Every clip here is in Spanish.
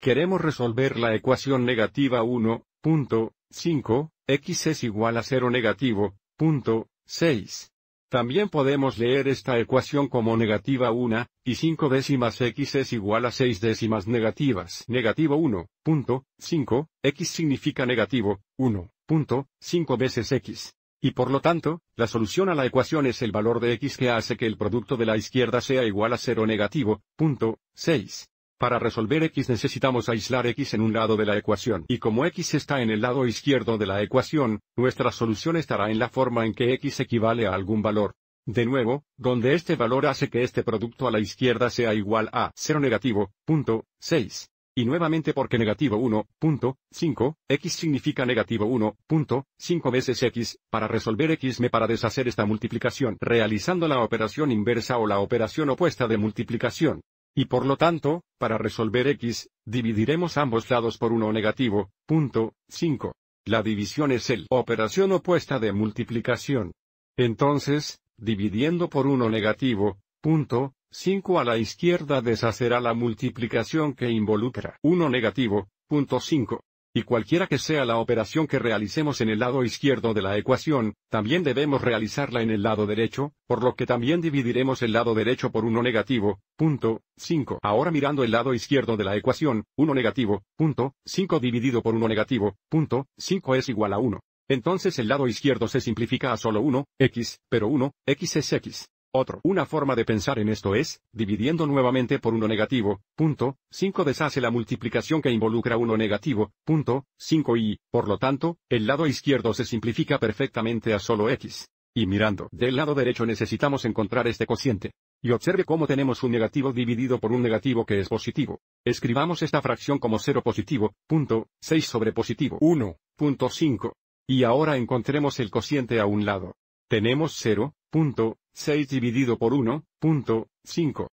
Queremos resolver la ecuación negativa 1, punto, 5, x es igual a 0 negativo, punto, 6. También podemos leer esta ecuación como negativa 1, y 5 décimas x es igual a 6 décimas negativas. Negativo 1, punto, 5, x significa negativo, 1, punto, 5 veces x. Y por lo tanto, la solución a la ecuación es el valor de x que hace que el producto de la izquierda sea igual a 0 negativo, punto, 6. Para resolver x necesitamos aislar x en un lado de la ecuación y como x está en el lado izquierdo de la ecuación, nuestra solución estará en la forma en que x equivale a algún valor. De nuevo, donde este valor hace que este producto a la izquierda sea igual a 0 negativo, punto, 6. Y nuevamente porque negativo 1, x significa negativo 1, punto, veces x, para resolver x me para deshacer esta multiplicación realizando la operación inversa o la operación opuesta de multiplicación. Y por lo tanto, para resolver x, dividiremos ambos lados por 1 negativo, punto, 5. La división es el operación opuesta de multiplicación. Entonces, dividiendo por 1 negativo, punto, 5 a la izquierda deshacerá la multiplicación que involucra 1 negativo, punto 5 y cualquiera que sea la operación que realicemos en el lado izquierdo de la ecuación, también debemos realizarla en el lado derecho, por lo que también dividiremos el lado derecho por 1 negativo, punto, 5. Ahora mirando el lado izquierdo de la ecuación, 1 negativo, punto, 5 dividido por 1 negativo, punto, 5 es igual a 1. Entonces el lado izquierdo se simplifica a solo 1, x, pero 1, x es x. Otro. Una forma de pensar en esto es, dividiendo nuevamente por uno negativo, punto, 5 deshace la multiplicación que involucra uno negativo, punto, 5 y, por lo tanto, el lado izquierdo se simplifica perfectamente a solo x. Y mirando del lado derecho necesitamos encontrar este cociente. Y observe cómo tenemos un negativo dividido por un negativo que es positivo. Escribamos esta fracción como 0 positivo, punto, 6 sobre positivo 1, punto 5. Y ahora encontremos el cociente a un lado. Tenemos 0, 6 dividido por 1, punto, 5.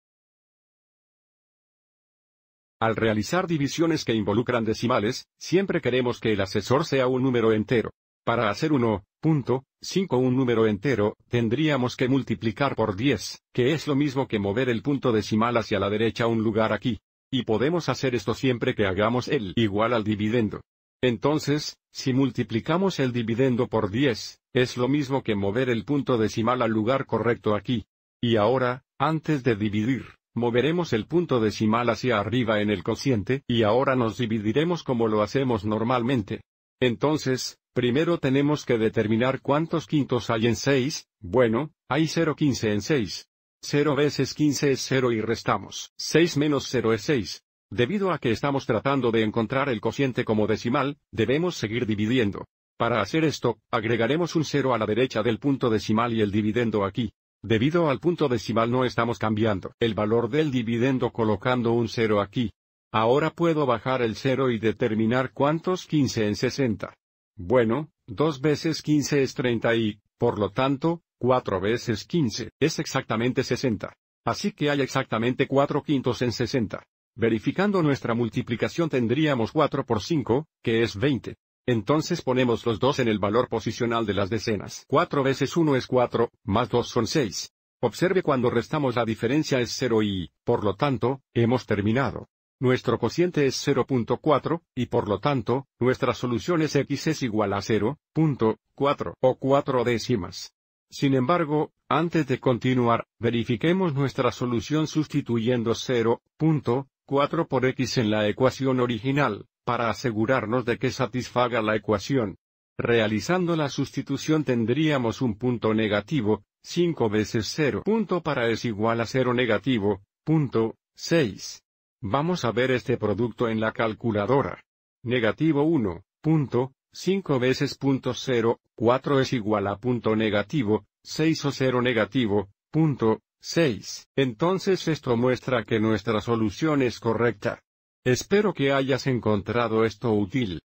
Al realizar divisiones que involucran decimales, siempre queremos que el asesor sea un número entero. Para hacer 1, punto, 5 un número entero, tendríamos que multiplicar por 10, que es lo mismo que mover el punto decimal hacia la derecha un lugar aquí. Y podemos hacer esto siempre que hagamos el igual al dividendo. Entonces, si multiplicamos el dividendo por 10, es lo mismo que mover el punto decimal al lugar correcto aquí. Y ahora, antes de dividir, moveremos el punto decimal hacia arriba en el cociente y ahora nos dividiremos como lo hacemos normalmente. Entonces, primero tenemos que determinar cuántos quintos hay en 6, bueno, hay 0 0,15 en 6. 0 veces 15 es 0 y restamos. 6 menos 0 es 6. Debido a que estamos tratando de encontrar el cociente como decimal, debemos seguir dividiendo. Para hacer esto, agregaremos un cero a la derecha del punto decimal y el dividendo aquí. Debido al punto decimal no estamos cambiando el valor del dividendo colocando un cero aquí. Ahora puedo bajar el cero y determinar cuántos 15 en 60. Bueno, 2 veces 15 es 30 y, por lo tanto, 4 veces 15 es exactamente 60. Así que hay exactamente 4 quintos en 60. Verificando nuestra multiplicación tendríamos 4 por 5, que es 20. Entonces ponemos los 2 en el valor posicional de las decenas. 4 veces 1 es 4, más 2 son 6. Observe cuando restamos la diferencia es 0 y, por lo tanto, hemos terminado. Nuestro cociente es 0.4, y por lo tanto, nuestra solución es x es igual a 0.4 o 4 décimas. Sin embargo, antes de continuar, verifiquemos nuestra solución sustituyendo 0.4 4 por x en la ecuación original, para asegurarnos de que satisfaga la ecuación. Realizando la sustitución tendríamos un punto negativo, 5 veces 0 punto para es igual a 0 negativo, punto, 6. Vamos a ver este producto en la calculadora. Negativo 1, punto, 5 veces punto 0, 4 es igual a punto negativo, 6 o 0 negativo, punto, 6. Entonces esto muestra que nuestra solución es correcta. Espero que hayas encontrado esto útil.